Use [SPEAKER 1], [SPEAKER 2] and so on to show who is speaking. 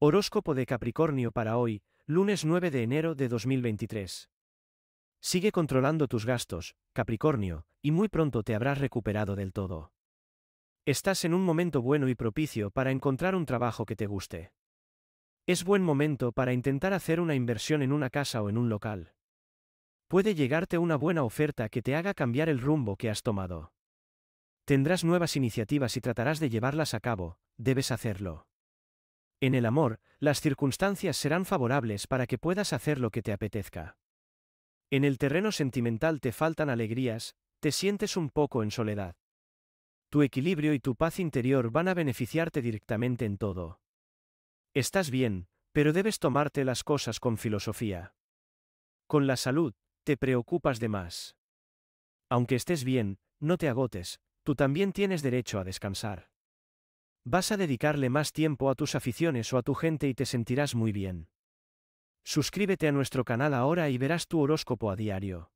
[SPEAKER 1] Horóscopo de Capricornio para hoy, lunes 9 de enero de 2023. Sigue controlando tus gastos, Capricornio, y muy pronto te habrás recuperado del todo. Estás en un momento bueno y propicio para encontrar un trabajo que te guste. Es buen momento para intentar hacer una inversión en una casa o en un local. Puede llegarte una buena oferta que te haga cambiar el rumbo que has tomado. Tendrás nuevas iniciativas y tratarás de llevarlas a cabo, debes hacerlo. En el amor, las circunstancias serán favorables para que puedas hacer lo que te apetezca. En el terreno sentimental te faltan alegrías, te sientes un poco en soledad. Tu equilibrio y tu paz interior van a beneficiarte directamente en todo. Estás bien, pero debes tomarte las cosas con filosofía. Con la salud, te preocupas de más. Aunque estés bien, no te agotes, tú también tienes derecho a descansar. Vas a dedicarle más tiempo a tus aficiones o a tu gente y te sentirás muy bien. Suscríbete a nuestro canal ahora y verás tu horóscopo a diario.